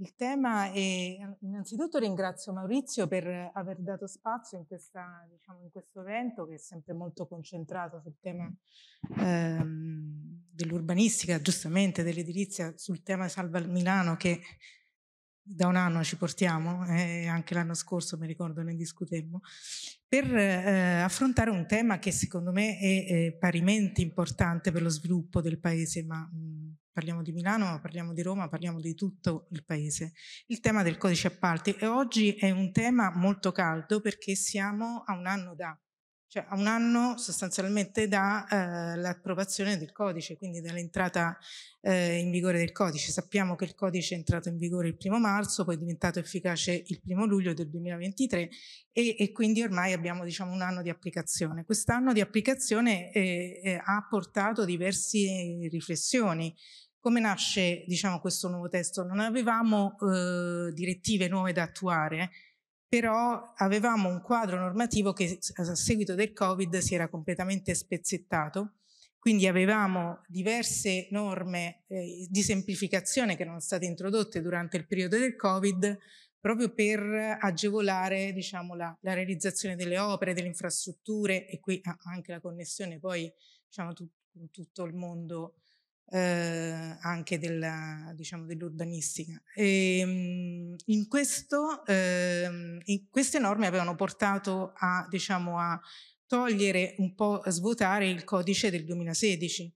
Il tema è, ehm, innanzitutto ringrazio Maurizio per aver dato spazio in, questa, diciamo, in questo evento che è sempre molto concentrato sul tema ehm, dell'urbanistica, giustamente dell'edilizia, sul tema Salva Milano che da un anno ci portiamo, eh, anche l'anno scorso mi ricordo ne discutemmo, per eh, affrontare un tema che secondo me è, è, parimenti importante per lo sviluppo del paese, ma mh, mm, parliamo di Milano, parliamo di Roma, parliamo di tutto il paese, il tema del codice appalti. E oggi è un tema molto caldo perché siamo a un anno da cioè a un anno sostanzialmente dall'approvazione eh, del codice, quindi dall'entrata eh, in vigore del codice. Sappiamo che il codice è entrato in vigore il primo marzo, poi è diventato efficace il primo luglio del 2023 e, e quindi ormai abbiamo diciamo, un anno di applicazione. Quest'anno di applicazione eh, eh ha portato diverse eh, riflessioni. Come nasce diciamo, questo nuovo testo? Non avevamo eh, direttive nuove da attuare, però avevamo un quadro normativo che a seguito del Covid si era completamente spezzettato, quindi avevamo diverse norme eh, di semplificazione che erano state introdotte durante il periodo del Covid proprio per agevolare diciamo, la, la, realizzazione delle opere, delle infrastrutture e qui anche la connessione poi diciamo, tu, tutto il mondo eh, anche della, diciamo, dell'urbanistica. E, ehm, in, questo, eh, in queste norme avevano portato a, diciamo, a togliere un po', a svuotare il codice del 2016.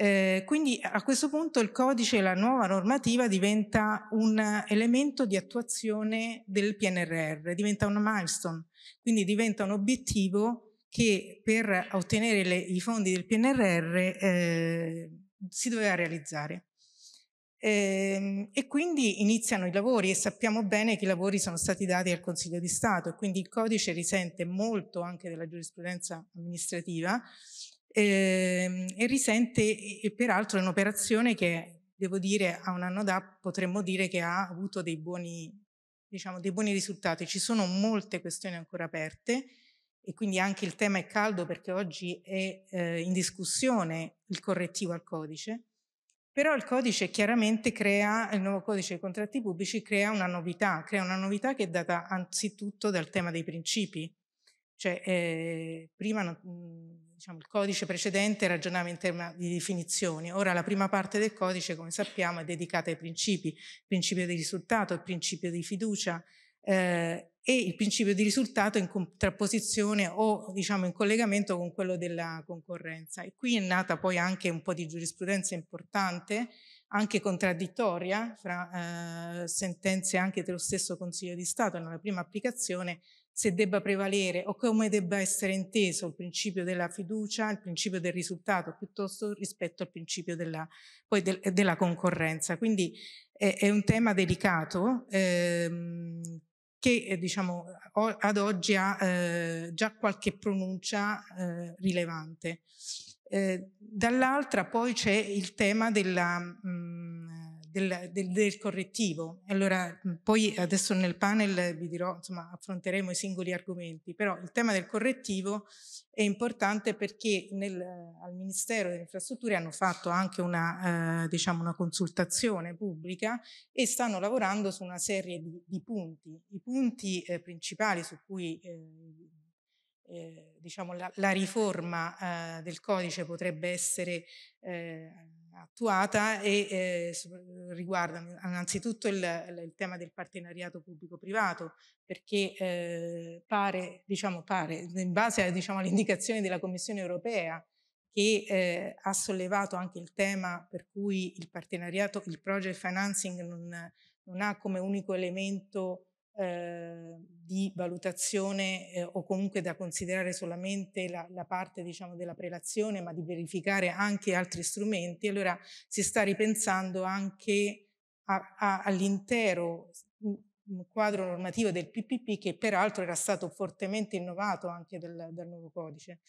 Eh, quindi a questo punto il codice, la nuova normativa diventa un elemento di attuazione del PNRR, diventa una milestone, quindi diventa un obiettivo che per ottenere le, i fondi del PNRR eh, si doveva realizzare. E, ehm, e quindi iniziano i lavori e sappiamo bene che i lavori sono stati dati al Consiglio di Stato e quindi il codice risente molto anche della giurisprudenza amministrativa e, ehm, e risente e peraltro è un'operazione che devo dire a un anno da potremmo dire che ha avuto dei buoni, diciamo, dei buoni risultati. Ci sono molte questioni ancora aperte e quindi anche il tema è caldo perché oggi è eh, in discussione il correttivo al codice, però il codice chiaramente crea, il nuovo codice dei contratti pubblici crea una novità, crea una novità che è data anzitutto dal tema dei principi, cioè eh, prima mhmm, diciamo, il codice precedente ragionava in tema di definizioni, ora la prima parte del codice come sappiamo è dedicata ai principi, il principio di risultato, il principio di fiducia, eh, e il principio di risultato in contrapposizione o diciamo in collegamento con quello della concorrenza. E qui è nata poi anche un po' di giurisprudenza importante, anche contraddittoria, fra eh, sentenze anche dello stesso Consiglio di Stato nella prima applicazione, se debba prevalere o come debba essere inteso il principio della fiducia, il principio del risultato, piuttosto rispetto al principio della, del, della concorrenza. Quindi è, è, un tema delicato ehm, che eh, diciamo, o, ad oggi ha eh, già qualche pronuncia eh, rilevante. Eh, dall'altra poi c'è il tema della, mh, mm, del, del, del, correttivo. Allora, poi adesso nel panel vi dirò, insomma, affronteremo i singoli argomenti, però il tema del correttivo è importante perché nel, al Ministero delle Infrastrutture hanno fatto anche una, eh, diciamo una consultazione pubblica e stanno lavorando su una serie di, di punti. I punti eh, principali su cui eh, eh, diciamo la, la riforma eh, del codice potrebbe essere eh, attuata e eh, eh riguardano innanzitutto il, il, tema del partenariato pubblico-privato, perché eh, pare, diciamo pare, in base diciamo, alle indicazioni della Commissione europea, che eh, ha sollevato anche il tema per cui il partenariato, il project financing non, non ha come unico elemento Ehm, di valutazione eh, o comunque da considerare solamente la, la parte diciamo, della prelazione, ma di verificare anche altri strumenti, allora si sta ripensando anche all'intero quadro normativo del PPP che peraltro era stato fortemente innovato anche dal, dal nuovo codice.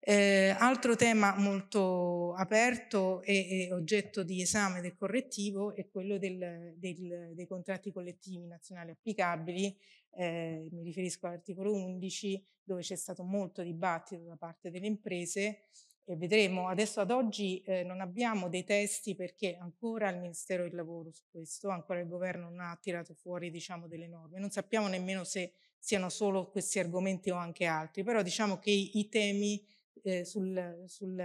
Eh, altro tema molto aperto e, e, oggetto di esame del correttivo è quello del, del, dei contratti collettivi nazionali applicabili, eh, mi riferisco all'articolo 11 dove c'è stato molto dibattito da parte delle imprese e vedremo, adesso ad oggi eh, non abbiamo dei testi perché ancora il Ministero del Lavoro su questo, ancora il governo non ha tirato fuori diciamo, delle norme, non sappiamo nemmeno se siano solo questi argomenti o anche altri, però diciamo che i, i temi eh, sul, sul,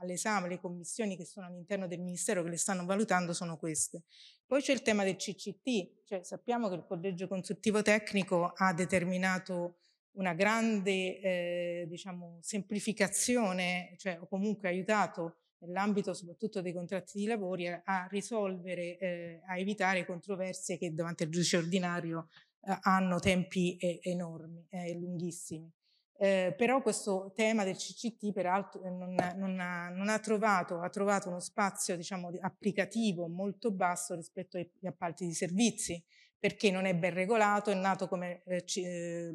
all'esame, le commissioni che sono all'interno del Ministero che le stanno valutando sono queste. Poi c'è il tema del CCT, cioè sappiamo che il Collegio Consultivo Tecnico ha determinato una grande eh, diciamo, semplificazione, cioè, o comunque aiutato nell'ambito soprattutto dei contratti di lavori a risolvere, eh, a evitare controversie che davanti al giudice ordinario eh, hanno tempi eh, enormi e lunghissimi. Eh, però questo tema del CCT peraltro eh, non, non, ha, non ha, trovato, ha, trovato, uno spazio diciamo, applicativo molto basso rispetto agli appalti di servizi perché non è ben regolato, è nato come, eh, eh,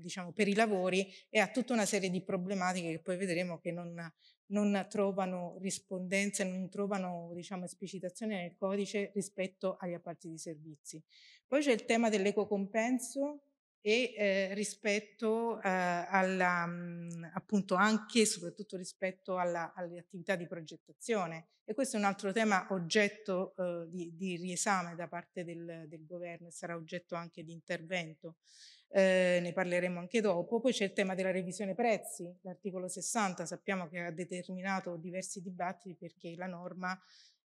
diciamo, per i lavori e ha tutta una serie di problematiche che poi vedremo che non, non trovano rispondenza, non trovano diciamo, esplicitazione nel codice rispetto agli appalti di servizi. Poi c'è il tema dell'ecocompenso e eh, rispetto eh, alla, mhmm, appunto anche e soprattutto rispetto alla, alle attività di progettazione. E questo è un altro tema oggetto eh, di, di, riesame da parte del, del, governo e sarà oggetto anche di intervento. Eh, ne parleremo anche dopo. Poi c'è il tema della revisione prezzi. L'articolo 60 sappiamo che ha determinato diversi dibattiti perché la norma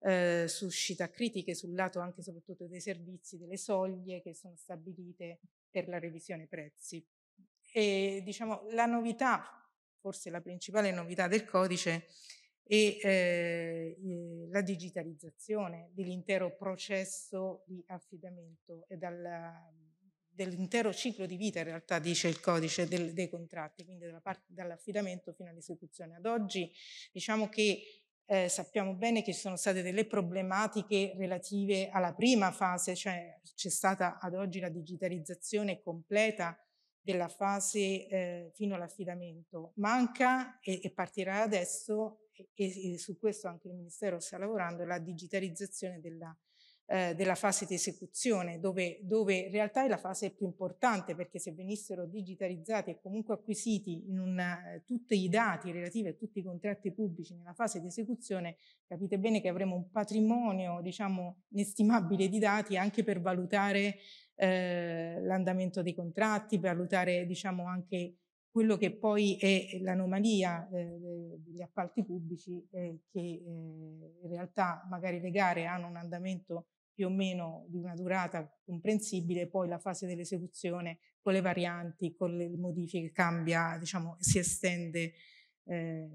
eh, suscita critiche sul lato anche e soprattutto dei servizi, delle soglie che sono stabilite per la revisione prezzi. E, diciamo, la novità, forse la principale novità del codice, è eh, la digitalizzazione dell'intero processo di affidamento e dell'intero ciclo di vita, in realtà, dice il codice del, dei contratti, quindi dalla parte, dall'affidamento fino all'esecuzione. Ad oggi diciamo che eh, sappiamo bene che ci sono state delle problematiche relative alla prima fase, cioè c'è stata ad oggi la digitalizzazione completa della fase eh, fino all'affidamento. Manca e, e partirà adesso, e, e, su questo anche il Ministero sta lavorando, la digitalizzazione della eh, della fase di esecuzione, dove, dove, in realtà è la fase più importante, perché se venissero digitalizzati e comunque acquisiti una, eh, tutti i dati relativi a tutti i contratti pubblici nella fase di esecuzione, capite bene che avremo un patrimonio, diciamo, inestimabile di dati anche per valutare eh, l'andamento dei contratti, per valutare, diciamo, anche quello che poi è l'anomalia eh, degli appalti pubblici, eh, che eh, in realtà magari le gare hanno un andamento più o meno di una durata comprensibile, poi la fase dell'esecuzione con le varianti, con le modifiche cambia, diciamo, si estende eh,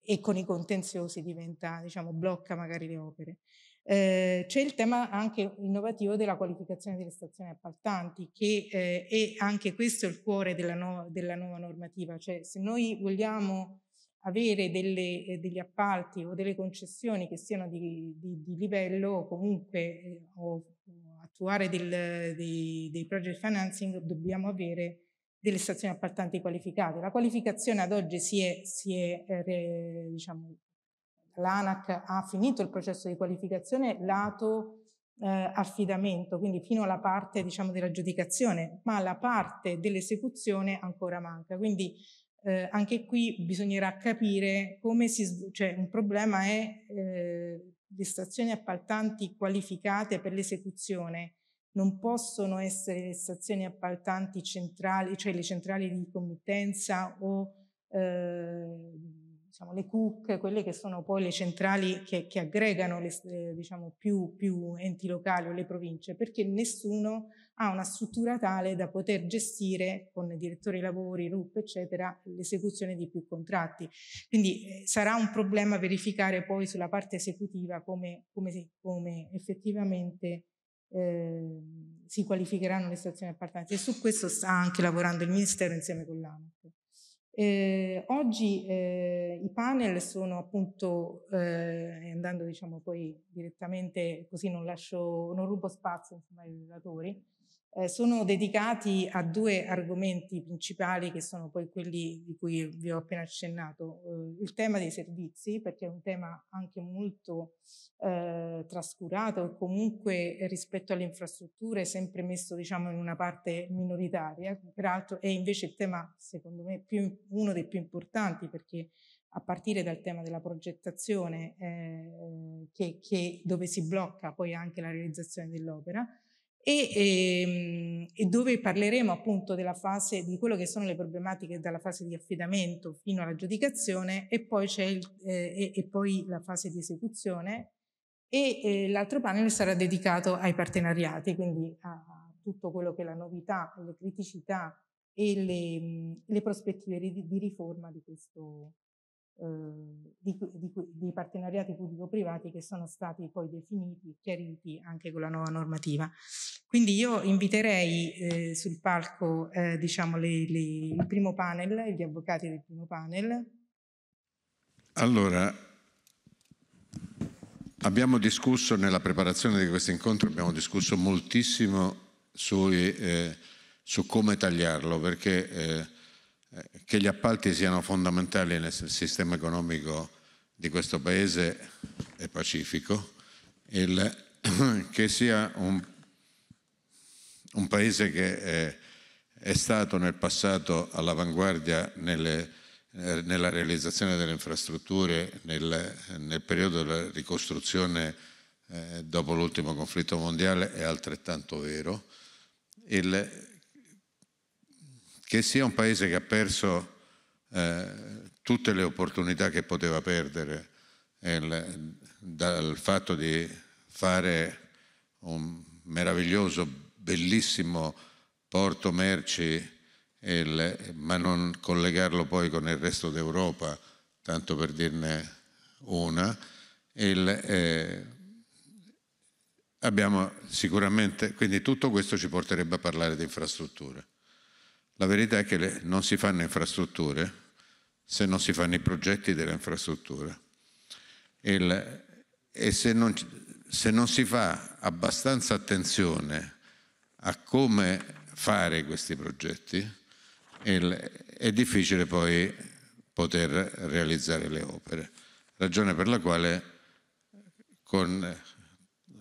e con i contenziosi diventa, diciamo, blocca magari le opere. Eh, c'è il tema anche innovativo della qualificazione delle stazioni appaltanti, che eh, è anche questo il cuore della, no, della nuova normativa, cioè se noi vogliamo avere delle, eh, degli appalti o delle concessioni che siano di, di, di livello eh, o comunque o attuare del, dei, dei project financing dobbiamo avere delle stazioni appaltanti qualificate. La qualificazione ad oggi si è, si è eh, diciamo, l'ANAC ha finito il processo di qualificazione lato eh, affidamento, quindi fino alla parte diciamo, dell'aggiudicazione, ma la parte dell'esecuzione ancora manca. Quindi eh, anche qui bisognerà capire come si cioè un problema è eh, le stazioni appaltanti qualificate per l'esecuzione non possono essere le stazioni appaltanti centrali, cioè le centrali di committenza o eh, diciamo, le CUC, quelle che sono poi le centrali che, che aggregano le, diciamo, più, più, enti locali o le province, perché nessuno ha una struttura tale da poter gestire con direttori lavori, RUP, eccetera, l'esecuzione di più contratti. Quindi eh, sarà un problema verificare poi sulla parte esecutiva come, come, come effettivamente eh, si qualificheranno le stazioni appaltanti e su questo sta anche lavorando il Ministero insieme con l'ANAC. Eh, oggi eh, i panel sono appunto, eh, andando diciamo poi direttamente, così non lascio, non rubo spazio insomma, ai relatori, eh, sono dedicati a due argomenti principali che sono poi quelli di cui vi ho appena accennato. Eh, il tema dei servizi, perché è un tema anche molto eh, trascurato e comunque rispetto alle infrastrutture sempre messo diciamo, in una parte minoritaria, peraltro è invece il tema secondo me più, uno dei più importanti perché a partire dal tema della progettazione eh, che, che, dove si blocca poi anche la realizzazione dell'opera, e, e, ehm, e, dove parleremo appunto della fase di quello che sono le problematiche dalla fase di affidamento fino alla giudicazione e poi c'è il, eh, e, e, poi la fase di esecuzione e eh, l'altro panel sarà dedicato ai partenariati, quindi a, a tutto quello che è la novità, le criticità e le, mm, le prospettive di, di riforma di questo, Ehm, di, di, di partenariati pubblico-privati che sono stati poi definiti e chiariti anche con la nuova normativa. Quindi io inviterei eh, sul palco eh, diciamo le, le, il primo panel, gli avvocati del primo panel. Allora, abbiamo discusso nella preparazione di questo incontro, abbiamo discusso moltissimo sui, eh, su come tagliarlo, perché eh, eh, che gli appalti siano fondamentali nel sistema economico di questo Paese è pacifico, il, che sia un, un Paese che è, eh, è, stato nel passato all'avanguardia nelle, eh, nella realizzazione delle infrastrutture, nel, nel periodo della ricostruzione eh, dopo l'ultimo conflitto mondiale è altrettanto vero. Il, che sia un paese che ha perso eh, tutte le opportunità che poteva perdere il, dal fatto di fare un meraviglioso, bellissimo porto merci, il, ma non collegarlo poi con il resto d'Europa, tanto per dirne una. Il, eh, abbiamo sicuramente, quindi tutto questo ci porterebbe a parlare di infrastrutture. La verità è che non si fanno infrastrutture se non si fanno i progetti delle infrastrutture. Il, e se non, se non si fa abbastanza attenzione a come fare questi progetti, è difficile poi poter realizzare le opere. Ragione per la quale con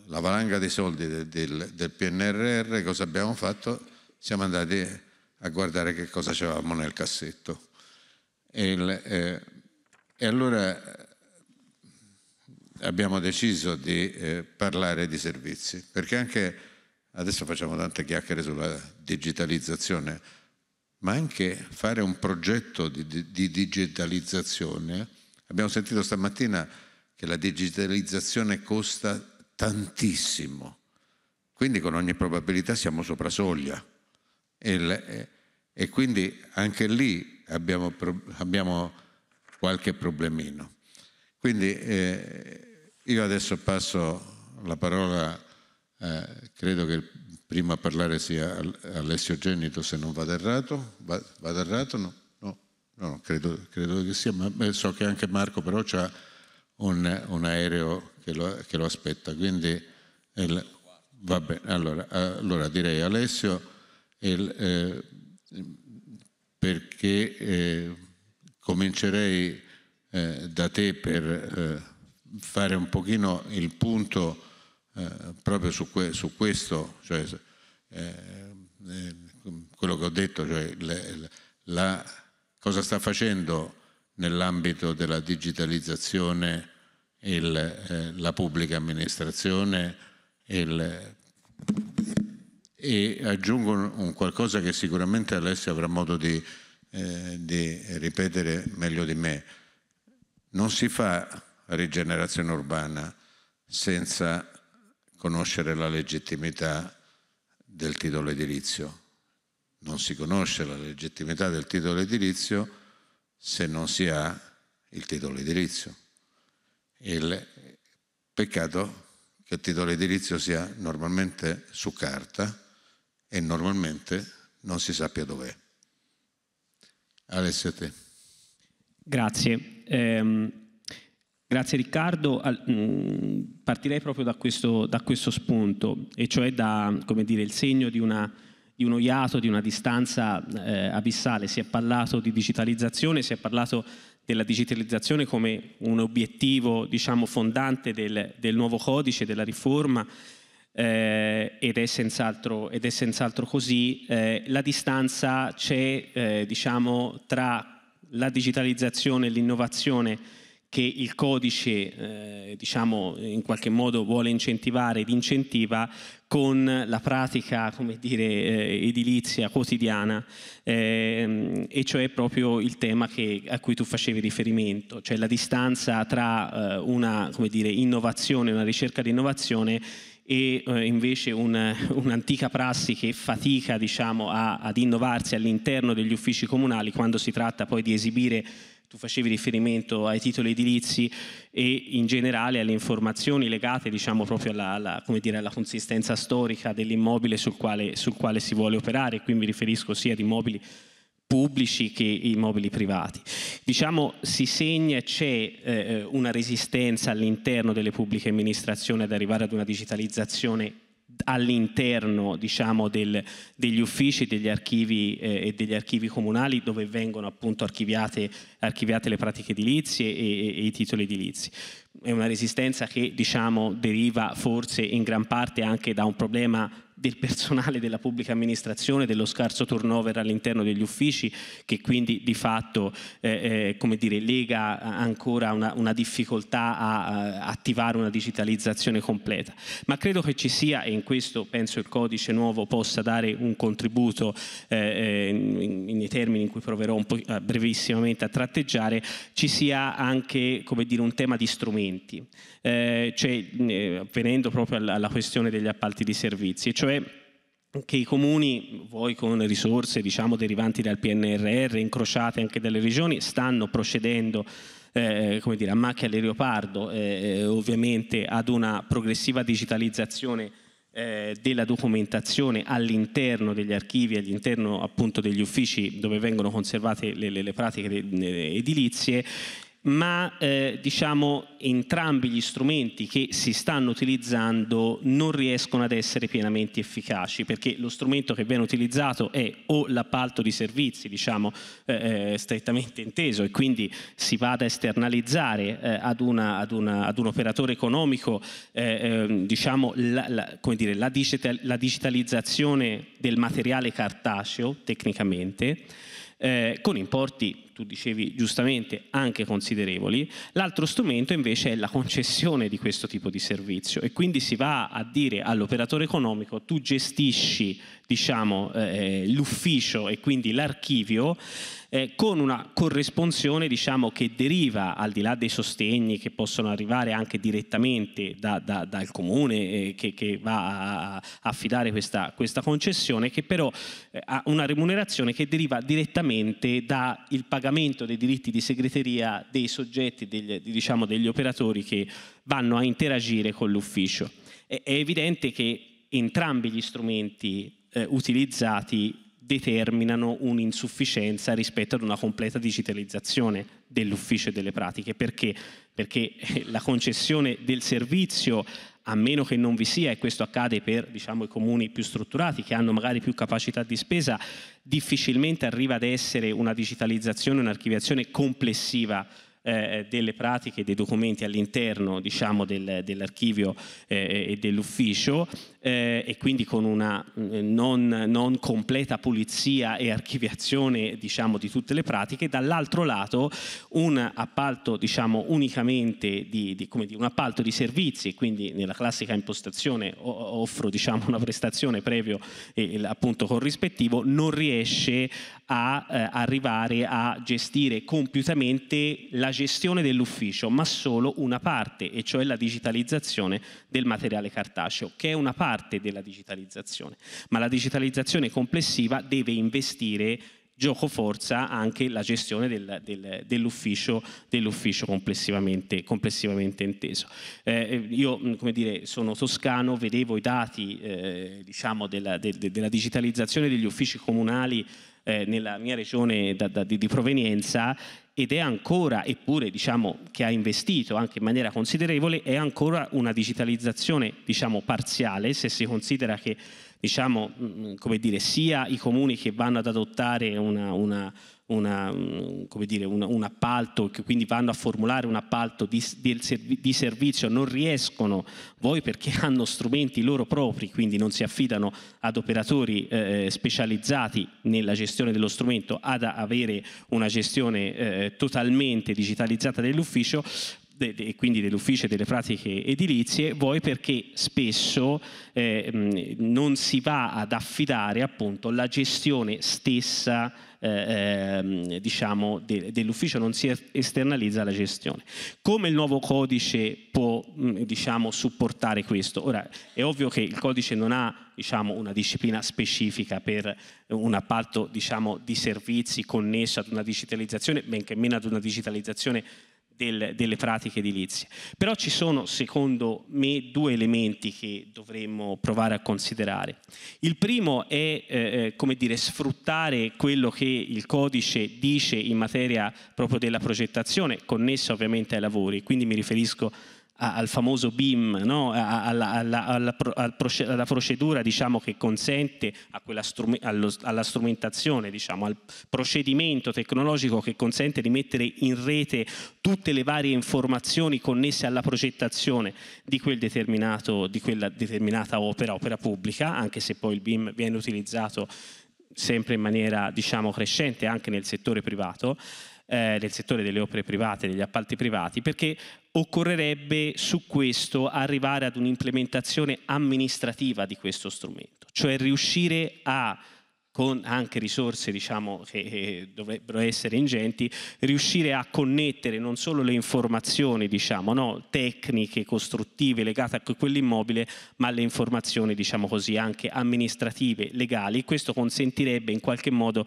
la valanga dei soldi del, del, del PNRR cosa abbiamo fatto? Siamo andati a guardare che cosa avevamo nel cassetto. E, il, eh, e, allora eh, abbiamo deciso di eh, parlare di servizi, perché anche adesso facciamo tante chiacchiere sulla digitalizzazione, ma anche fare un progetto di, di, di digitalizzazione. Abbiamo sentito stamattina che la digitalizzazione costa tantissimo, quindi con ogni probabilità siamo sopra soglia e, eh, e quindi anche lì abbiamo, abbiamo qualche problemino. Quindi eh, io adesso passo la parola, eh, credo che prima a parlare sia Alessio Genito se non vado errato, vado errato no? no, no, credo, credo che sia, ma so che anche Marco però ha un, un, aereo che lo, che lo aspetta, quindi eh, va bene, allora, allora direi Alessio eh, perché eh, comincerei eh, da te per eh, fare un pochino il punto eh, proprio su, que su, questo, cioè, eh, quello che ho detto, cioè la, la, cosa sta facendo nell'ambito della digitalizzazione il, la pubblica amministrazione, il, e aggiungo un qualcosa che sicuramente Alessia avrà modo di, eh, di ripetere meglio di me. Non si fa rigenerazione urbana senza conoscere la legittimità del titolo edilizio. Non si conosce la legittimità del titolo edilizio se non si ha il titolo edilizio. Il peccato che il titolo edilizio sia normalmente su carta e normalmente non si sappia dov'è. Alessio, a te. Grazie. Eh, grazie Riccardo. Mm, partirei proprio da questo, da questo spunto, e cioè da, dal segno di, una, di, uno iato, di una distanza eh, abissale. Si è parlato di digitalizzazione, si è parlato della digitalizzazione come un obiettivo diciamo, fondante del, del nuovo codice, della riforma eh, ed, è senz'altro, ed, è senz'altro, così. Eh, la distanza c'è eh, diciamo, tra la digitalizzazione e l'innovazione che il codice eh, diciamo, in qualche modo vuole incentivare ed incentiva con la pratica come dire, eh, edilizia quotidiana ehm, e cioè proprio il tema che, a cui tu facevi riferimento, cioè la distanza tra eh, una dire, innovazione, una ricerca di innovazione e eh, invece un, un'antica prassi che fatica diciamo, a, ad innovarsi all'interno degli uffici comunali quando si tratta poi di esibire tu facevi riferimento ai titoli edilizi e in generale alle informazioni legate diciamo, proprio alla, alla, dire, alla, consistenza storica dell'immobile sul quale, sul quale si vuole operare, qui mi riferisco sia ad immobili pubblici che mobili privati. Diciamo si segna c'è eh, una resistenza all'interno delle pubbliche amministrazioni ad arrivare ad una digitalizzazione all'interno diciamo, del, degli uffici degli archivi, eh, e degli archivi comunali dove vengono appunto archiviate, archiviate le pratiche edilizie e, e, e, i titoli edilizi. È una resistenza che diciamo, deriva forse in gran parte anche da un problema del personale della pubblica amministrazione, dello scarso turnover all'interno degli uffici che quindi di fatto eh, eh, dire, lega ancora una, una difficoltà a, a, attivare una digitalizzazione completa. Ma credo che ci sia, e in questo penso il codice nuovo possa dare un contributo eh, eh in, in, nei termini in cui proverò eh, brevissimamente a tratteggiare, ci sia anche dire, un tema di strumenti, eh, cioè, venendo proprio alla, alla questione degli appalti di servizi, cioè cioè che i comuni, voi con risorse diciamo, derivanti dal PNRR, incrociate anche dalle regioni, stanno procedendo eh, come dire, a macchia alle leopardo eh, eh, ovviamente ad una progressiva digitalizzazione eh, della documentazione all'interno degli archivi, all'interno appunto degli uffici dove vengono conservate le, le, le pratiche edilizie ma eh, diciamo entrambi gli strumenti che si stanno utilizzando non riescono ad essere pienamente efficaci perché lo strumento che viene utilizzato è o l'appalto di servizi diciamo eh, eh strettamente inteso e quindi si va ad esternalizzare eh, ad, una, ad, una, ad, un operatore economico eh, ehm, diciamo la, la, dire, la, digital, la digitalizzazione del materiale cartaceo tecnicamente eh, con importi tu dicevi giustamente, anche considerevoli, l'altro strumento invece è la concessione di questo tipo di servizio e quindi si va a dire all'operatore economico tu gestisci diciamo, eh, l'ufficio e quindi l'archivio eh, con una corresponsione diciamo, che deriva al di là dei sostegni che possono arrivare anche direttamente da, da, dal comune eh, che, che, va a affidare questa, questa concessione che però eh, ha una remunerazione che deriva direttamente dal pagamento tutelamento dei diritti di segreteria dei soggetti, degli, diciamo, degli operatori che vanno a interagire con l'ufficio. È, è evidente che entrambi gli strumenti eh, utilizzati determinano un'insufficienza rispetto ad una completa digitalizzazione dell'ufficio e delle pratiche. Perché? Perché eh, la concessione del servizio a meno che non vi sia, e questo accade per diciamo, i comuni più strutturati che hanno magari più capacità di spesa, difficilmente arriva ad essere una digitalizzazione, un'archiviazione complessiva eh, eh, delle pratiche, dei documenti all'interno diciamo, del, dell'archivio eh, e dell'ufficio eh, e quindi con una eh, non, non, completa pulizia e archiviazione diciamo, di tutte le pratiche, dall'altro lato un appalto diciamo, unicamente di, di, come di, un appalto di servizi, quindi nella classica impostazione offro diciamo, una prestazione previo e appunto corrispettivo, non riesce a eh, arrivare a gestire compiutamente la gestione dell'ufficio, ma solo una parte, e cioè la digitalizzazione del materiale cartaceo, che è una parte della digitalizzazione. Ma la digitalizzazione complessiva deve investire gioco forza anche la gestione del, del, dell'ufficio, dell'ufficio complessivamente, complessivamente, inteso. Eh, io come dire, sono toscano, vedevo i dati eh, diciamo della, de, de, della, digitalizzazione degli uffici comunali eh, nella mia regione da, da, di, di, provenienza ed è ancora, eppure diciamo che ha investito anche in maniera considerevole, è ancora una digitalizzazione diciamo, parziale se si considera che diciamo, mm, come dire, sia i comuni che vanno ad adottare una, una una, mm, dire, un, un, appalto, che quindi vanno a formulare un appalto di, di, servizio, non riescono, voi perché hanno strumenti loro propri, quindi non si affidano ad operatori eh, eh specializzati nella gestione dello strumento, ad avere una gestione eh, totalmente digitalizzata dell'ufficio, e quindi dell'ufficio delle pratiche edilizie, vuoi perché spesso eh, mm, non si va ad affidare appunto la gestione stessa eh, ehm, diciamo, de, dell'ufficio, non si esternalizza la gestione. Come il nuovo codice può mm, diciamo, supportare questo? Ora, è ovvio che il codice non ha diciamo, una disciplina specifica per un appalto diciamo, di servizi connesso ad una digitalizzazione, benché meno ad una digitalizzazione del, delle pratiche edilizie. Però ci sono, secondo me, due elementi che dovremmo provare a considerare. Il primo è, eh, eh, come dire, sfruttare quello che il codice dice in materia proprio della progettazione, connessa ovviamente ai lavori, quindi mi riferisco al famoso BIM, no? alla, alla, alla, alla, procedura diciamo, che consente strum allo, alla strumentazione, diciamo, al procedimento tecnologico che consente di mettere in rete tutte le varie informazioni connesse alla progettazione di, quel di quella determinata opera, opera pubblica, anche se poi il BIM viene utilizzato sempre in maniera diciamo, crescente anche nel settore privato, eh, nel settore delle opere private, degli appalti privati, perché occorrerebbe su questo arrivare ad un'implementazione amministrativa di questo strumento, cioè riuscire a con anche risorse diciamo, che, dovrebbero essere ingenti, riuscire a connettere non solo le informazioni diciamo, no, tecniche, costruttive legate a quell'immobile, ma le informazioni diciamo così, anche amministrative, legali. Questo consentirebbe in qualche modo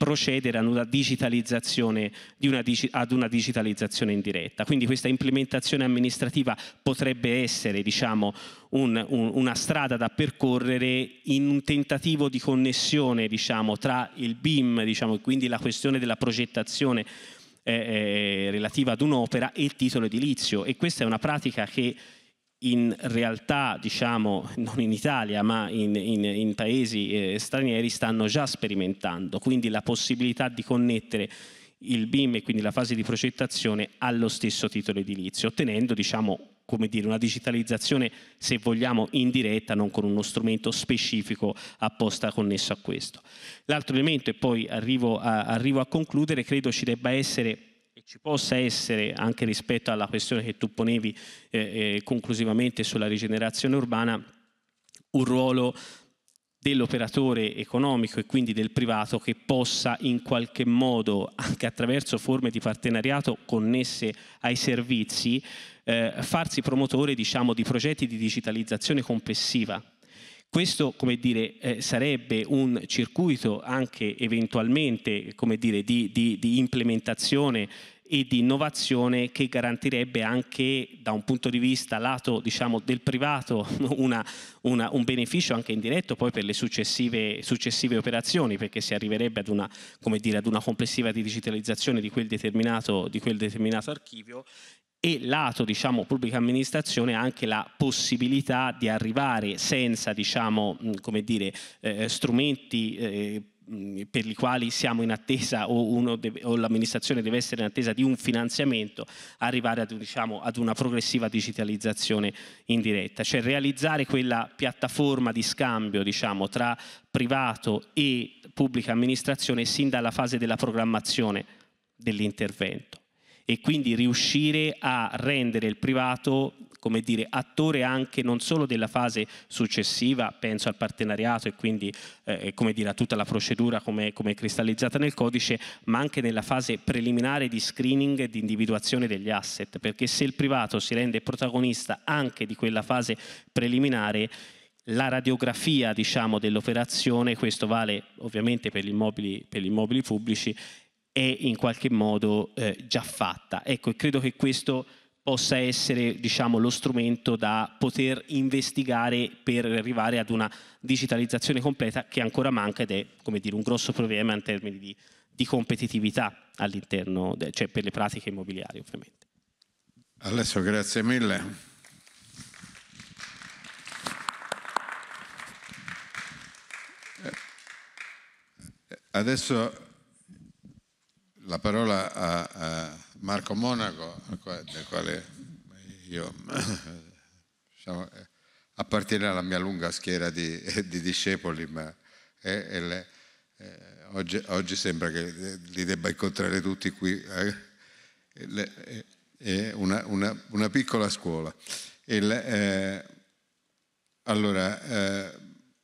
procedere ad una digitalizzazione, una, ad una digitalizzazione indiretta. Quindi questa implementazione amministrativa potrebbe essere diciamo, un, un, una strada da percorrere in un tentativo di connessione diciamo, tra il BIM, diciamo, quindi la questione della progettazione eh, eh, relativa ad un'opera e il titolo edilizio. E questa è una pratica che in realtà, diciamo, non in Italia, ma in, in, in paesi eh, stranieri stanno già sperimentando, quindi la possibilità di connettere il BIM e quindi la fase di progettazione allo stesso titolo edilizio, ottenendo, diciamo, come dire, una digitalizzazione, se vogliamo, in diretta, non con uno strumento specifico apposta connesso a questo. L'altro elemento, e poi arrivo a, arrivo a concludere, credo ci debba essere ci possa essere anche rispetto alla questione che tu ponevi eh, eh, conclusivamente sulla rigenerazione urbana, un ruolo dell'operatore economico e quindi del privato che possa in qualche modo, anche attraverso forme di partenariato connesse ai servizi, eh, farsi promotore diciamo, di progetti di digitalizzazione complessiva. Questo come dire, eh, sarebbe un circuito anche eventualmente come dire, di, di, di implementazione e di innovazione che garantirebbe anche da un punto di vista lato diciamo, del privato una, una, un beneficio anche indiretto poi per le successive, successive operazioni perché si arriverebbe ad una, dire, ad una complessiva digitalizzazione di quel determinato, di quel determinato archivio e lato diciamo, pubblica amministrazione anche la possibilità di arrivare senza diciamo, dire, eh, strumenti eh, Mm, per i quali siamo in attesa o, deve, o, l'amministrazione deve essere in attesa di un finanziamento, arrivare ad, diciamo, ad, una progressiva digitalizzazione in diretta, cioè realizzare quella piattaforma di scambio diciamo, tra privato e pubblica amministrazione sin dalla fase della programmazione dell'intervento e quindi riuscire a rendere il privato come dire, attore anche non solo della fase successiva, penso al partenariato e quindi eh, come dire, a tutta la procedura come, come cristallizzata nel codice, ma anche nella fase preliminare di screening e di individuazione degli asset, perché se il privato si rende protagonista anche di quella fase preliminare, la radiografia diciamo, dell'operazione, questo vale ovviamente per gli immobili, per gli immobili pubblici, è in qualche modo eh, già fatta. Ecco, credo che questo possa essere diciamo, lo strumento da poter investigare per arrivare ad una digitalizzazione completa che ancora manca ed è come dire, un grosso problema in termini di, di competitività all'interno, cioè per le pratiche immobiliari ovviamente. Alessio, grazie mille. Eh, eh, adesso la parola a, a Marco Monaco, del quale io diciamo, eh, appartiene alla mia lunga schiera di, di discepoli, ma è, è le, eh, oggi, oggi, sembra che eh, li debba incontrare tutti qui. Eh, è una, una, una, piccola scuola. Il, eh, allora, eh,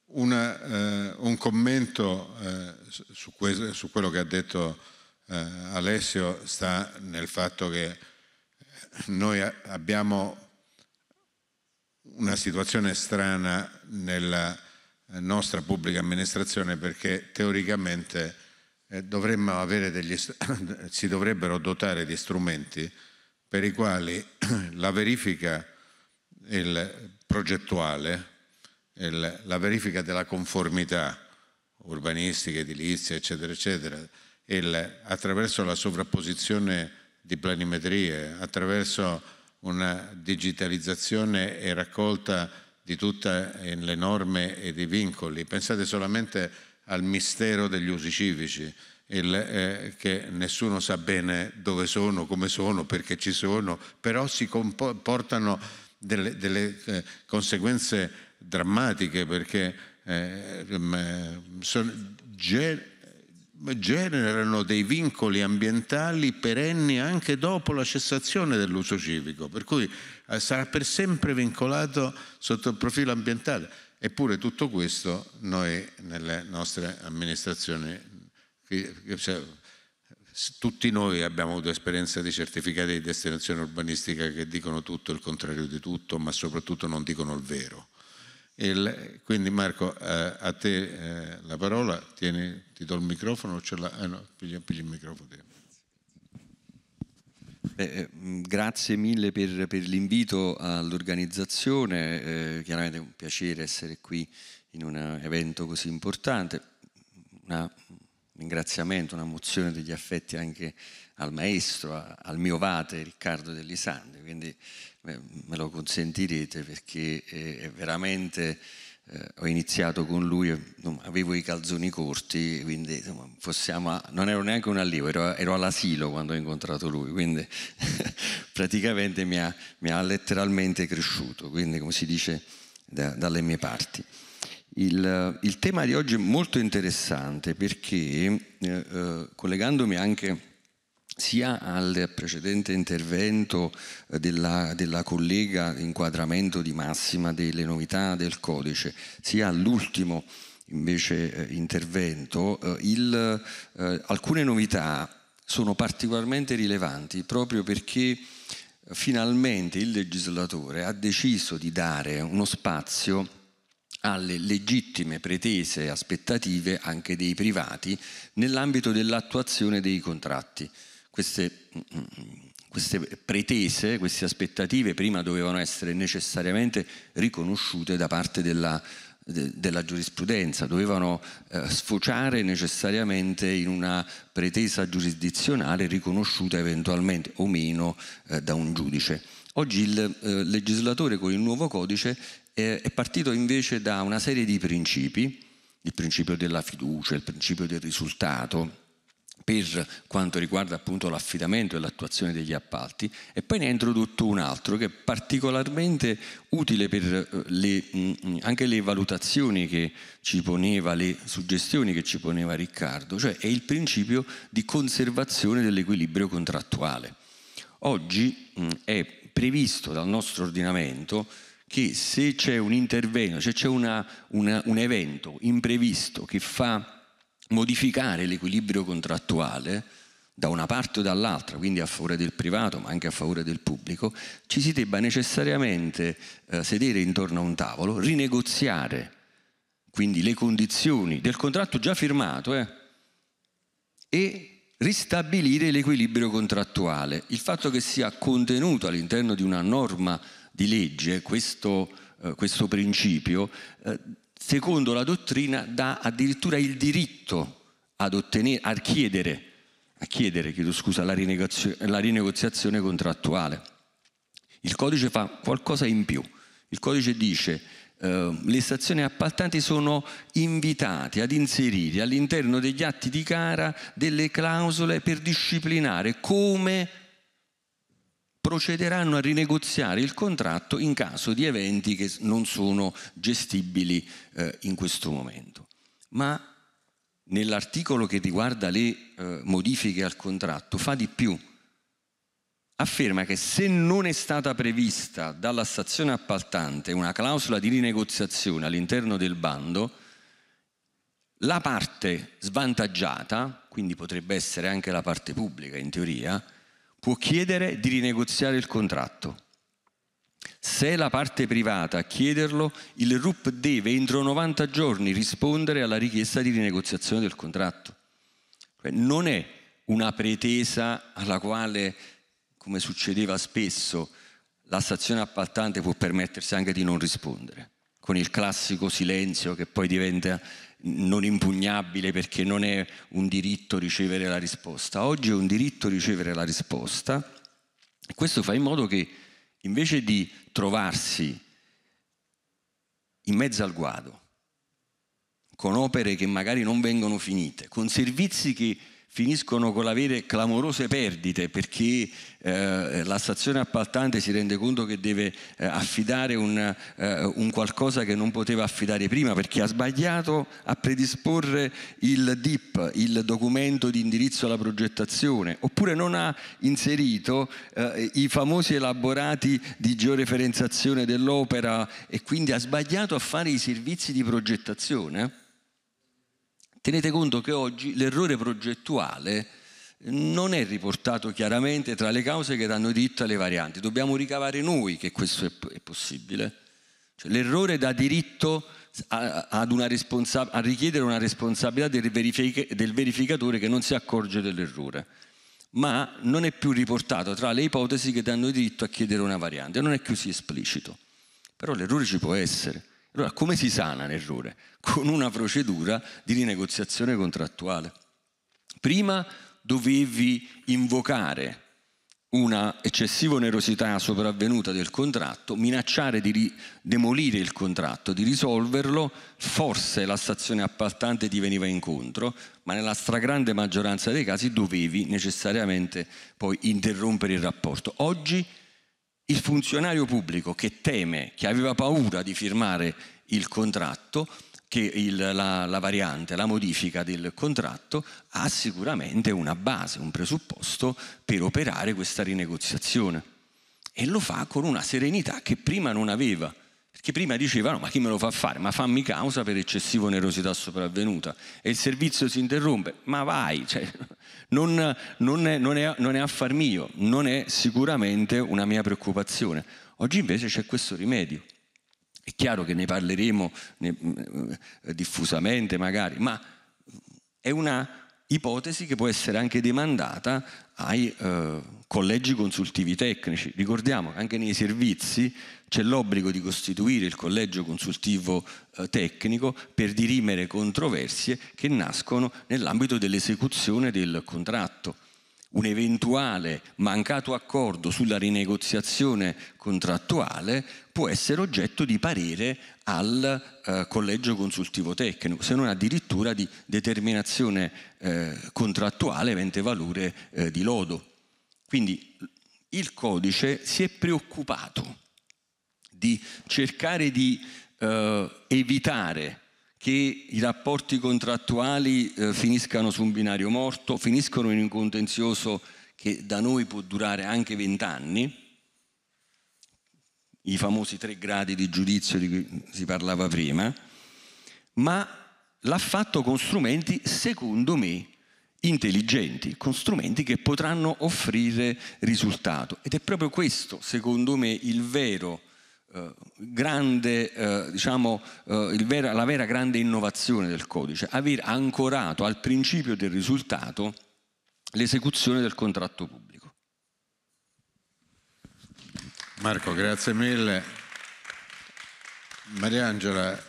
una, un commento su, questo, su quello che ha detto eh, Alessio sta nel fatto che noi abbiamo una situazione strana nella nostra pubblica amministrazione perché teoricamente eh, degli, si dovrebbero dotare di strumenti per i quali la verifica progettuale, il, la verifica della conformità urbanistica, edilizia, eccetera, eccetera, il, attraverso la sovrapposizione di planimetrie, attraverso una digitalizzazione e raccolta di tutte le norme e dei vincoli. Pensate solamente al mistero degli usi civici, il, eh, che nessuno sa bene dove sono, come sono, perché ci sono, però si comportano delle, delle eh, conseguenze drammatiche perché eh, ehm, sono generano dei vincoli ambientali perenni anche dopo la cessazione dell'uso civico, per cui eh, sarà per sempre vincolato sotto il profilo ambientale. Eppure tutto questo noi nelle nostre amministrazioni, cioè, tutti noi abbiamo avuto esperienza di certificati di destinazione urbanistica che dicono tutto il contrario di tutto, ma soprattutto non dicono il vero. Il, quindi Marco, eh, a te eh, la parola, Tieni, ti do il microfono, ce l'ha, ah, no, pigli, pigli il microfono. Beh, eh, grazie mille per, per l'invito all'organizzazione, eh, chiaramente è un piacere essere qui in un evento così importante, una, un ringraziamento, una mozione degli affetti anche al maestro, al mio vate Riccardo Dell'Isande, quindi eh, me lo consentirete perché eh, è veramente... Eh, ho iniziato con lui, avevo i calzoni corti, quindi insomma, possiamo, non ero neanche un allievo, ero, ero all'asilo quando ho incontrato lui, quindi praticamente mi ha, mi ha, letteralmente cresciuto, quindi come si dice da, dalle mie parti. Il, il, tema di oggi è molto interessante perché eh, eh collegandomi anche a sia al precedente intervento eh, della, della, collega inquadramento di massima delle novità del codice, sia all'ultimo invece eh, intervento, eh, il, eh, alcune novità sono particolarmente rilevanti proprio perché finalmente il legislatore ha deciso di dare uno spazio alle legittime pretese e aspettative anche dei privati nell'ambito dell'attuazione dei contratti queste, queste pretese, queste aspettative prima dovevano essere necessariamente riconosciute da parte della, della giurisprudenza, dovevano eh, sfociare necessariamente in una pretesa giurisdizionale riconosciuta eventualmente o meno eh, da un giudice. Oggi il eh, legislatore con il nuovo codice è partito invece da una serie di principi, il principio della fiducia, il principio del risultato, per quanto riguarda appunto l'affidamento e l'attuazione degli appalti e poi ne ha introdotto un altro che è particolarmente utile per eh, le, mm, mm, anche le valutazioni che ci poneva, le suggestioni che ci poneva Riccardo, cioè è il principio di conservazione dell'equilibrio contrattuale. Oggi mm, è previsto dal nostro ordinamento che se c'è un intervento, se c'è un evento imprevisto che fa modificare l'equilibrio contrattuale da una parte o dall'altra, quindi a favore del privato ma anche a favore del pubblico, ci si debba necessariamente eh, sedere intorno a un tavolo, rinegoziare quindi le condizioni del contratto già firmato eh, e ristabilire l'equilibrio contrattuale. Il fatto che sia contenuto all'interno di una norma di legge questo, eh, questo principio eh, secondo la dottrina, dà addirittura il diritto ad ottenere, a chiedere, a chiedere scusa, la, rinegozio, la rinegoziazione contrattuale. Il codice fa qualcosa in più. Il codice dice Uh, le stazioni appaltanti sono invitate ad inserire all'interno degli atti di gara delle clausole per disciplinare come procederanno a rinegoziare il contratto in caso di eventi che non sono gestibili eh, in questo momento. Ma nell'articolo che riguarda le eh, modifiche al contratto fa di più. Afferma che se non è stata prevista dalla stazione appaltante una clausola di rinegoziazione all'interno del bando, la parte svantaggiata, quindi potrebbe essere anche la parte pubblica in teoria, può chiedere di rinegoziare il contratto. Se è la parte privata a chiederlo, il RUP deve entro 90 giorni rispondere alla richiesta di rinegoziazione del contratto. Cioè, non è una pretesa alla quale, come succedeva spesso, la stazione appaltante può permettersi anche di non rispondere, con il classico silenzio che poi diventa non impugnabile perché non è un diritto ricevere la risposta. Oggi è un diritto ricevere la risposta. Questo fa in modo che invece di trovarsi in mezzo al guado, con opere che magari non vengono finite, con servizi che finiscono con l'avere clamorose perdite perché eh, eh, la stazione appaltante si rende conto che deve eh, affidare un, eh, un, qualcosa che non poteva affidare prima perché ha sbagliato a predisporre il DIP, il documento di indirizzo alla progettazione, oppure non ha inserito eh, i famosi elaborati di georeferenziazione dell'opera e quindi ha sbagliato a fare i servizi di progettazione. Tenete conto che oggi l'errore progettuale non è riportato chiaramente tra le cause che danno diritto alle varianti. Dobbiamo ricavare noi che questo è, possibile. Cioè, l'errore dà diritto a, a, responsa- a, richiedere una responsabilità del, verific- del verificatore che non si accorge dell'errore, ma non è più riportato tra le ipotesi che danno diritto a chiedere una variante. Non è così esplicito. Però l'errore ci può essere. Allora, come si sana l'errore? Con una procedura di rinegoziazione contrattuale. Prima dovevi invocare una eccessiva onerosità sopravvenuta del contratto, minacciare di ri- demolire il contratto, di risolverlo, forse la stazione appaltante ti veniva incontro, ma nella stragrande maggioranza dei casi dovevi necessariamente poi interrompere il rapporto. Oggi il funzionario pubblico che teme, che aveva paura di firmare il contratto, che il, la, la variante, la modifica del contratto ha sicuramente una base, un presupposto per operare questa rinegoziazione e lo fa con una serenità che prima non aveva. Perché prima dicevano ma chi me lo fa fare? Ma fammi causa per eccessiva onerosità sopravvenuta e il servizio si interrompe, ma vai, cioè, non, non, è, non, è, non, è, affar mio, non è sicuramente una mia preoccupazione. Oggi invece c'è questo rimedio è chiaro che ne parleremo mm, eh, diffusamente magari, ma è una ipotesi che può essere anche demandata ai eh, collegi consultivi tecnici. Ricordiamo che anche nei servizi c'è l'obbligo di costituire il collegio consultivo eh, tecnico per dirimere controversie che nascono nell'ambito dell'esecuzione del contratto un eventuale mancato accordo sulla rinegoziazione contrattuale può essere oggetto di parere al eh, collegio consultivo tecnico, se non addirittura di determinazione eh, contrattuale avente valore eh, di lodo. Quindi il codice si è preoccupato di cercare di eh, evitare che i rapporti contrattuali eh, finiscano su un binario morto, finiscono in un contenzioso che da noi può durare anche vent'anni, i famosi tre gradi di giudizio di cui si parlava prima, ma l'ha fatto con strumenti, secondo me, intelligenti, con strumenti che potranno offrire risultato. Ed è proprio questo, secondo me, il vero eh, grande, eh, diciamo, eh, vera, la vera grande innovazione del codice, aver ancorato al principio del risultato l'esecuzione del contratto pubblico. Marco, grazie mille. Mariangela,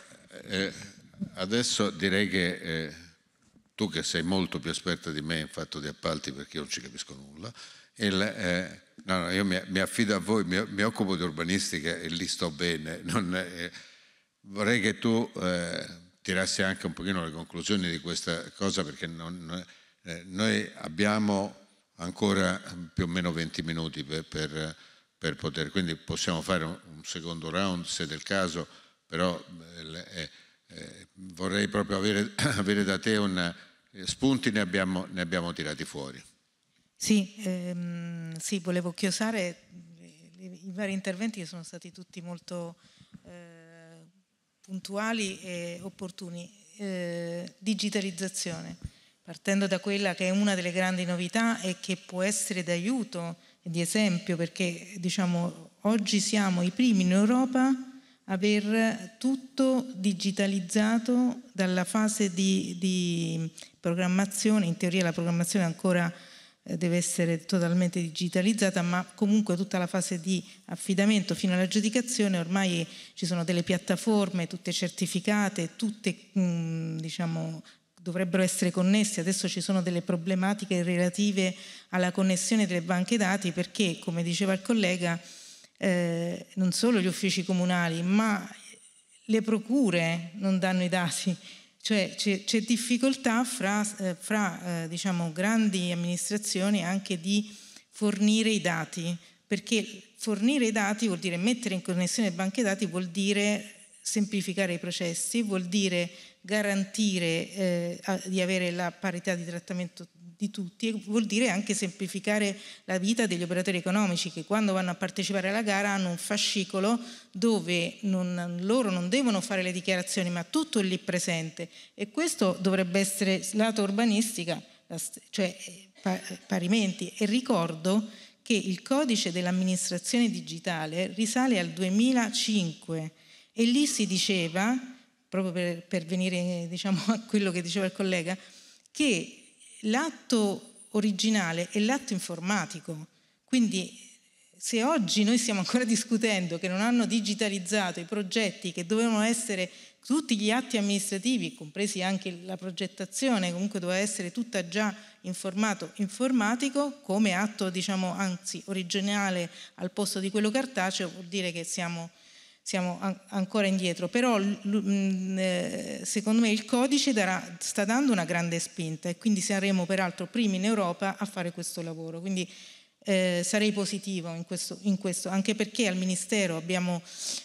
eh, adesso direi che eh, tu che sei molto più esperta di me in fatto di appalti perché io non ci capisco nulla, il, eh, No, no, io mi, mi affido a voi, mi, mi, occupo di urbanistica e lì sto bene. Non, eh, vorrei che tu eh, tirassi anche un pochino le conclusioni di questa cosa perché non, eh, noi abbiamo ancora più o meno 20 minuti per, per, per poter, quindi possiamo fare un, un, secondo round se del caso, però eh, eh, eh, vorrei proprio avere, avere da te una, spunti ne abbiamo, ne abbiamo tirati fuori. Sì, ehm, sì, volevo chiosare eh, i vari interventi che sono stati tutti molto eh, puntuali e opportuni. Eh, digitalizzazione, partendo da quella che è una delle grandi novità e che può essere d'aiuto e di esempio perché diciamo, oggi siamo i primi in Europa a aver tutto digitalizzato dalla fase di, di programmazione, in teoria la programmazione è ancora eh, deve essere totalmente digitalizzata, ma comunque tutta la fase di affidamento fino all'aggiudicazione ormai ci sono delle piattaforme, tutte certificate, tutte mh, mm, diciamo, dovrebbero essere connesse, Adesso ci sono delle problematiche relative alla connessione delle banche dati perché, come diceva il collega, eh, non solo gli uffici comunali, ma le procure non danno i dati cioè c'è, difficoltà fra, eh, fra eh, diciamo, grandi amministrazioni anche di fornire i dati, perché fornire i dati vuol dire mettere in connessione banche dati, vuol dire semplificare i processi, vuol dire garantire eh, di avere la parità di trattamento di tutti e vuol dire anche semplificare la vita degli operatori economici che quando vanno a partecipare alla gara hanno un fascicolo dove non, loro non devono fare le dichiarazioni ma tutto è lì presente e questo dovrebbe essere lato urbanistica, cioè parimenti e ricordo che il codice dell'amministrazione digitale risale al 2005 e lì si diceva, proprio per, per venire diciamo, a quello che diceva il collega, che l'atto originale è l'atto informatico. Quindi se oggi noi stiamo ancora discutendo che non hanno digitalizzato i progetti che dovevano essere tutti gli atti amministrativi, compresi anche la progettazione, comunque doveva essere tutta già in formato informatico, come atto, diciamo, anzi, originale al posto di quello cartaceo, vuol dire che siamo siamo an- ancora indietro, però l- mm, eh, secondo me il codice darà, sta dando una grande spinta e quindi saremo peraltro primi in Europa a fare questo lavoro. Quindi eh, sarei positivo in questo, in questo, anche perché al Ministero abbiamo,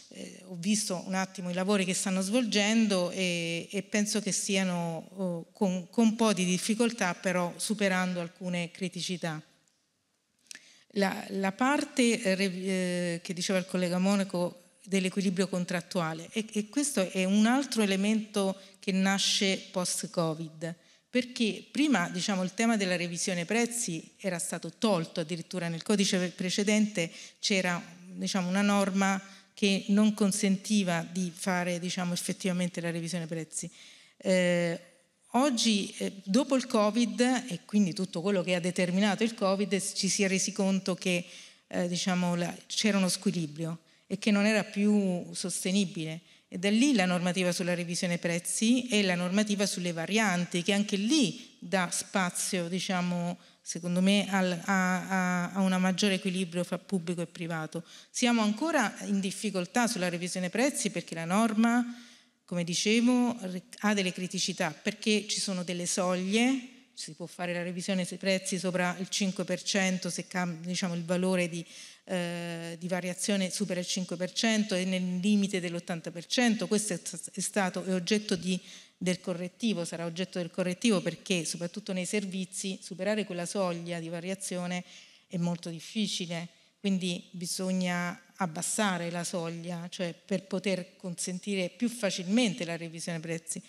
eh, ho visto un attimo i lavori che stanno svolgendo e, e penso che stiano oh, con, con, un po' di difficoltà, però superando alcune criticità. La, la parte eh, eh che diceva il collega Monaco dell'equilibrio contrattuale e, e, questo è un altro elemento che nasce post-Covid perché prima diciamo, il tema della revisione prezzi era stato tolto, addirittura nel codice precedente c'era diciamo, una norma che non consentiva di fare diciamo, effettivamente la revisione prezzi. Eh, oggi, eh, dopo il Covid e quindi tutto quello che ha determinato il Covid, ci si è resi conto che eh, diciamo, c'era uno squilibrio e che non era più sostenibile. E da lì la normativa sulla revisione prezzi e la normativa sulle varianti, che anche lì dà spazio, diciamo, secondo me, al, a, a, a un maggiore equilibrio fra pubblico e privato. Siamo ancora in difficoltà sulla revisione prezzi perché la norma, come dicevo, ha delle criticità, perché ci sono delle soglie si può fare la revisione dei prezzi sopra il 5% se cambia diciamo, il valore di, eh, di variazione supera il 5% e nel limite dell'80%, questo è, stato è oggetto di, del correttivo, sarà oggetto del correttivo perché soprattutto nei servizi superare quella soglia di variazione è molto difficile, quindi bisogna abbassare la soglia, cioè per poter consentire più facilmente la revisione prezzi.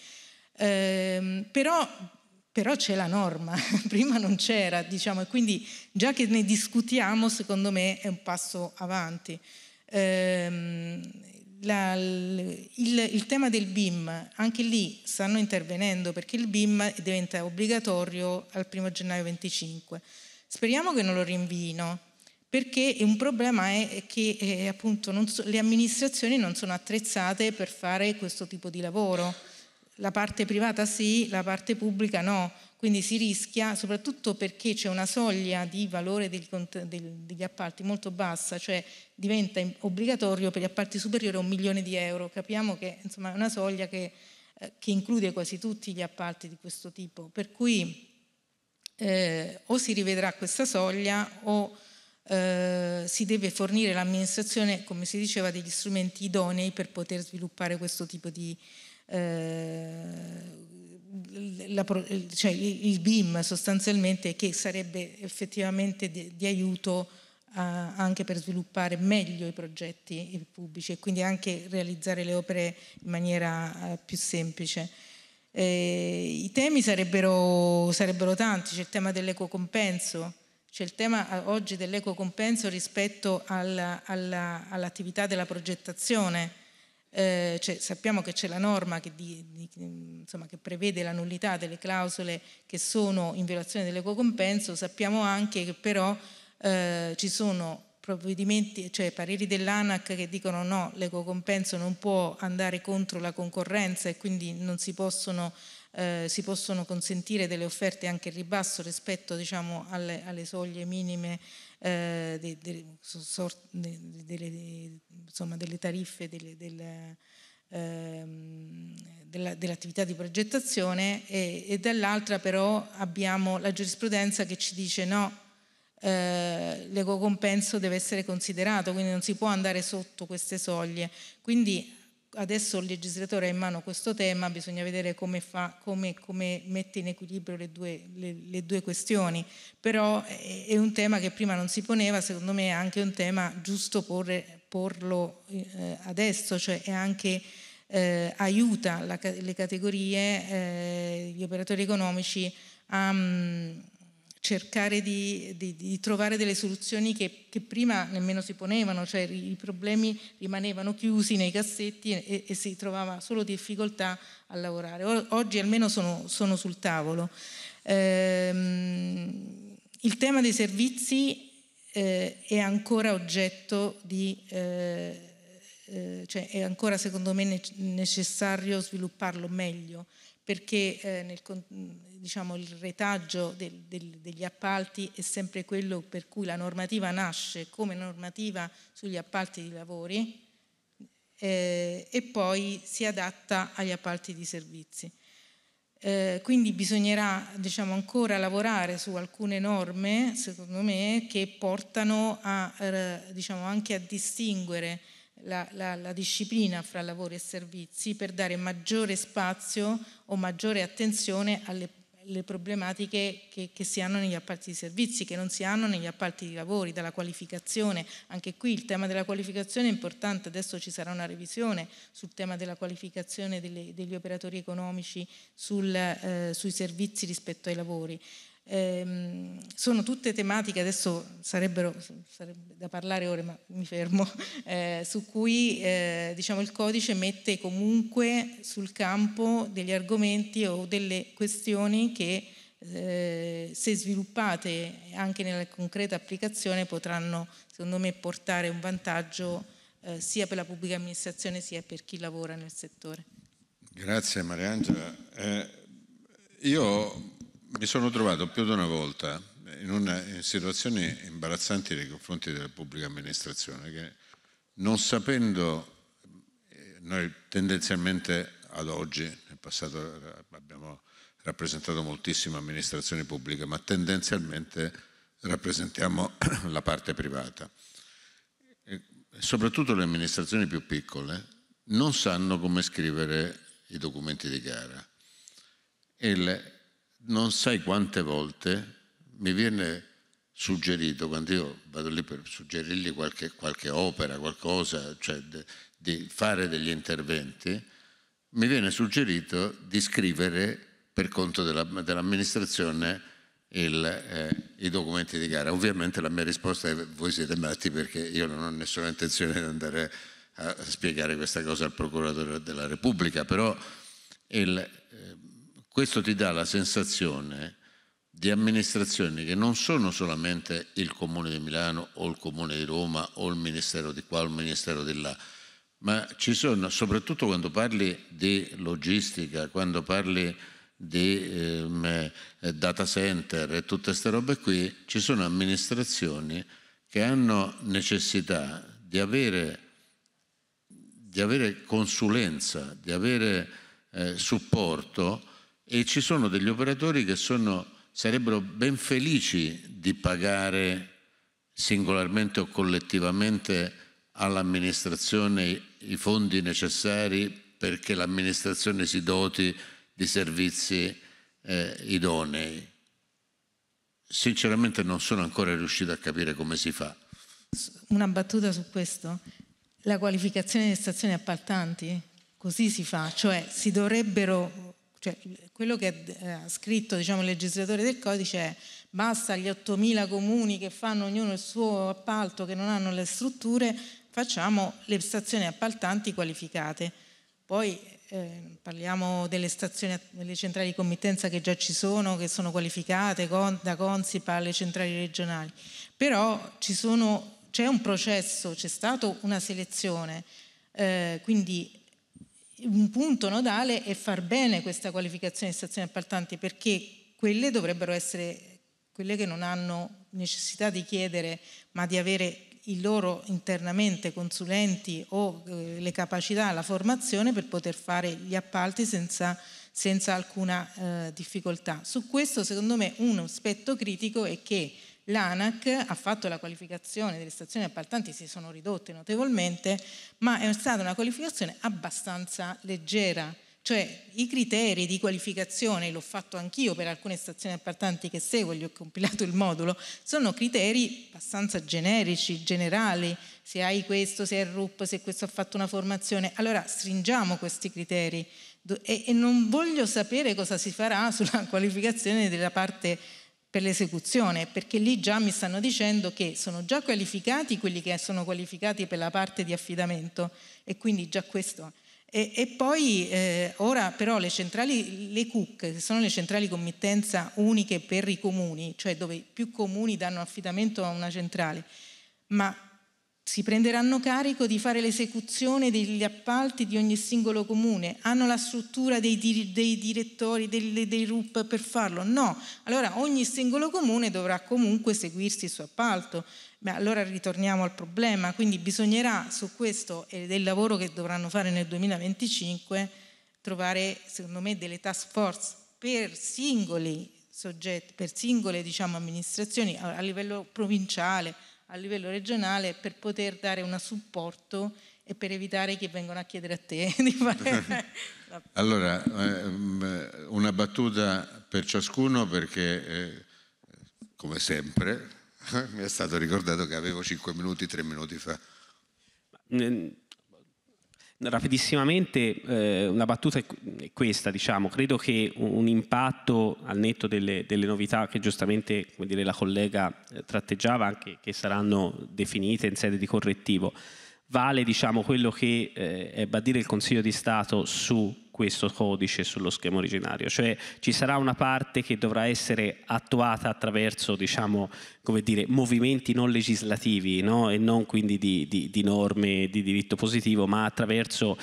Eh, però però c'è la norma, prima non c'era, diciamo, e quindi già che ne discutiamo, secondo me è un passo avanti. Ehm, la, il, il, tema del BIM, anche lì stanno intervenendo perché il BIM diventa obbligatorio al 1 gennaio 25. Speriamo che non lo rinvino, perché un problema è che eh, appunto so, le amministrazioni non sono attrezzate per fare questo tipo di lavoro la parte privata sì, la parte pubblica no, quindi si rischia soprattutto perché c'è una soglia di valore degli, appalti molto bassa, cioè diventa obbligatorio per gli appalti superiori a un milione di euro, capiamo che insomma, è una soglia che, eh, che, include quasi tutti gli appalti di questo tipo, per cui eh, o si rivedrà questa soglia o eh, si deve fornire all'amministrazione, come si diceva, degli strumenti idonei per poter sviluppare questo tipo di eh, la, cioè il BIM sostanzialmente che sarebbe effettivamente di, di aiuto a, eh, anche per sviluppare meglio i progetti pubblici e quindi anche realizzare le opere in maniera eh, più semplice. Eh, I temi sarebbero, sarebbero tanti, c'è il tema dell'ecocompenso, c'è il tema oggi dell'ecocompenso rispetto alla, alla, all'attività della progettazione cioè, sappiamo che c'è la norma che, di, di, insomma, che, prevede la nullità delle clausole che sono in violazione dell'equo compenso, sappiamo anche che però eh, ci sono provvedimenti, cioè pareri dell'ANAC che dicono no, l'equo compenso non può andare contro la concorrenza e quindi non si possono eh, si possono consentire delle offerte anche in ribasso rispetto diciamo, alle, alle, soglie minime eh, de, de, insomma, delle tariffe delle, delle, ehm, della, dell'attività di progettazione e, e, dall'altra però abbiamo la giurisprudenza che ci dice no, eh, l'eco deve essere considerato, quindi non si può andare sotto queste soglie. Quindi adesso il legislatore ha in mano questo tema, bisogna vedere come, fa, come, come mette in equilibrio le due, le, le due, questioni, però è, un tema che prima non si poneva, secondo me è anche un tema giusto porre, porlo eh, adesso, cioè è anche... Eh, aiuta la, le categorie, eh, gli operatori economici a, um, cercare di, di, di, trovare delle soluzioni che, che, prima nemmeno si ponevano, cioè i problemi rimanevano chiusi nei cassetti e, e si trovava solo difficoltà a lavorare. Oggi almeno sono, sono sul tavolo. Ehm, il tema dei servizi eh, è ancora oggetto di... Eh, eh cioè è ancora secondo me necessario svilupparlo meglio perché eh, nel, diciamo, il retaggio del, del, degli appalti è sempre quello per cui la normativa nasce come normativa sugli appalti di lavori eh, e poi si adatta agli appalti di servizi. Eh, quindi bisognerà diciamo, ancora lavorare su alcune norme, secondo me, che portano a, eh, diciamo, anche a distinguere la, la, la, disciplina fra lavori e servizi per dare maggiore spazio o maggiore attenzione alle, alle problematiche che, che, si hanno negli appalti di servizi, che non si hanno negli appalti di lavori, dalla qualificazione. Anche qui il tema della qualificazione è importante, adesso ci sarà una revisione sul tema della qualificazione delle, degli operatori economici sul, eh, sui servizi rispetto ai lavori. Eh, sono tutte tematiche, adesso sarebbero sarebbe da parlare ore, ma mi fermo, eh, su cui eh, diciamo, il codice mette comunque sul campo degli argomenti o delle questioni che eh, se sviluppate anche nella concreta applicazione potranno, secondo me, portare un vantaggio eh, sia per la pubblica amministrazione sia per chi lavora nel settore. Grazie Mariangela. Eh, io mi sono trovato più di una volta in, una, in situazioni imbarazzanti nei confronti della pubblica amministrazione che non sapendo, eh, noi tendenzialmente ad oggi, nel passato eh, abbiamo rappresentato moltissime amministrazioni pubbliche, ma tendenzialmente rappresentiamo la parte privata. E soprattutto le amministrazioni più piccole non sanno come scrivere i documenti di gara. E le, non sai quante volte mi viene suggerito, quando io vado lì per suggerirgli qualche, qualche opera, qualcosa, cioè de, di fare degli interventi, mi viene suggerito di scrivere per conto della, dell'amministrazione il, eh, i documenti di gara. Ovviamente la mia risposta è voi siete matti perché io non ho nessuna intenzione di andare a spiegare questa cosa al procuratore della Repubblica, però il, eh, questo ti dà la sensazione di amministrazioni che non sono solamente il Comune di Milano o il Comune di Roma o il Ministero di qua o il Ministero di là, ma ci sono, soprattutto quando parli di logistica, quando parli di ehm, eh, data center e tutte queste robe qui, ci sono amministrazioni che hanno necessità di avere, di avere consulenza, di avere eh, supporto e ci sono degli operatori che sono, sarebbero ben felici di pagare singolarmente o collettivamente all'amministrazione i fondi necessari perché l'amministrazione si doti di servizi eh, idonei. Sinceramente non sono ancora riuscito a capire come si fa. Una battuta su questo. La qualificazione delle stazioni appaltanti, così si fa, cioè si dovrebbero cioè, quello che eh, ha scritto diciamo, il legislatore del codice è basta gli 8.000 comuni che fanno ognuno il suo appalto, che non hanno le strutture, facciamo le stazioni appaltanti qualificate. Poi eh, parliamo delle, stazioni, delle centrali di committenza che già ci sono, che sono qualificate con, da Consipa alle centrali regionali. Però sono, c'è un processo, c'è stata una selezione, eh, quindi un punto nodale è far bene questa qualificazione di stazioni appaltanti perché quelle dovrebbero essere quelle che non hanno necessità di chiedere ma di avere i loro internamente consulenti o eh, le capacità, la formazione per poter fare gli appalti senza, senza alcuna eh, difficoltà. Su questo secondo me un aspetto critico è che L'ANAC ha fatto la qualificazione delle stazioni appaltanti, si sono ridotte notevolmente, ma è stata una qualificazione abbastanza leggera, cioè i criteri di qualificazione, l'ho fatto anch'io per alcune stazioni appaltanti che seguo, gli ho compilato il modulo, sono criteri abbastanza generici, generali, se hai questo, se hai il RUP, se questo ha fatto una formazione, allora stringiamo questi criteri e, e non voglio sapere cosa si farà sulla qualificazione della parte per l'esecuzione, perché lì già mi stanno dicendo che sono già qualificati quelli che sono qualificati per la parte di affidamento e quindi già questo. E, e poi eh, ora però le centrali, le CUC, che sono le centrali committenza uniche per i comuni, cioè dove più comuni danno affidamento a una centrale, ma si prenderanno carico di fare l'esecuzione degli appalti di ogni singolo comune? Hanno la struttura dei, dir- dei direttori, dei, dei, RUP per farlo? No. Allora ogni singolo comune dovrà comunque seguirsi il suo appalto. Beh, allora ritorniamo al problema. Quindi bisognerà su questo e del lavoro che dovranno fare nel 2025 trovare, secondo me, delle task force per singoli soggetti, per singole diciamo, amministrazioni a livello provinciale a livello regionale per poter dare un supporto e per evitare che vengano a chiedere a te di fare... allora, ehm, una battuta per ciascuno perché, eh, come sempre, mi è stato ricordato che avevo 5 minuti, 3 minuti fa. Mm, rapidissimamente eh, una battuta è questa, diciamo. credo che un impatto al netto delle, delle novità che giustamente dire, la collega eh, tratteggiava, anche che saranno definite in sede di correttivo, vale diciamo, quello che eh, ebbe a dire il Consiglio di Stato su questo codice sullo schema originario, cioè ci sarà una parte che dovrà essere attuata attraverso diciamo, dire, movimenti non legislativi no? e non quindi di, di, di, norme di diritto positivo, ma attraverso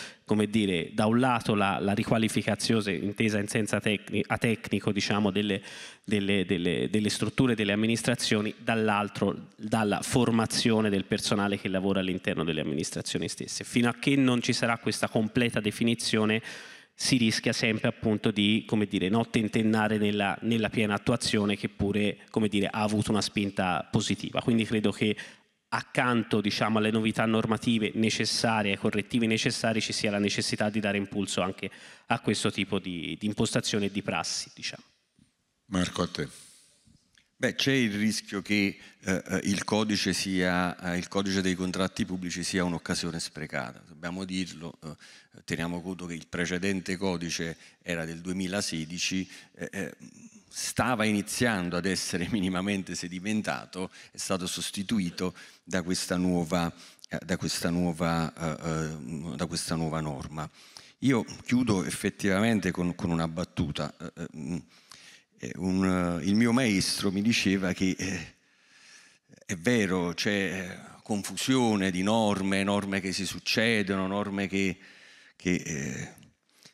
dire, da un lato la, la riqualificazione intesa in senso tecni, a tecnico diciamo, delle, delle, delle, delle, strutture, delle amministrazioni, dall'altro dalla formazione del personale che lavora all'interno delle amministrazioni stesse. Fino a che non ci sarà questa completa definizione si rischia sempre appunto di dire, non tentennare nella, nella, piena attuazione che pure dire, ha avuto una spinta positiva. Quindi credo che accanto diciamo, alle novità normative necessarie, ai correttivi necessari, ci sia la necessità di dare impulso anche a questo tipo di, di impostazione e di prassi. Diciamo. Marco, a te. Beh, c'è il rischio che eh, eh il, codice sia, eh, il, codice dei contratti pubblici sia un'occasione sprecata, dobbiamo dirlo. Eh teniamo conto che il precedente codice era del 2016, eh, eh, stava iniziando ad essere minimamente sedimentato, è stato sostituito da questa nuova, eh, da questa nuova, eh, da questa nuova norma. Io chiudo effettivamente con, con una battuta. Mm, un, il mio maestro mi diceva che eh, è vero, c'è confusione di norme, norme che si succedono, norme che che eh,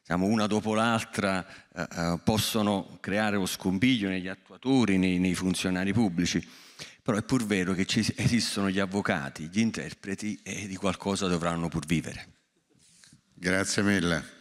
diciamo, una dopo l'altra eh, eh, possono creare lo scompiglio negli attuatori, nei, nei funzionari pubblici. Però è pur vero che ci esistono gli avvocati, gli interpreti e di qualcosa dovranno pur vivere. Grazie mille.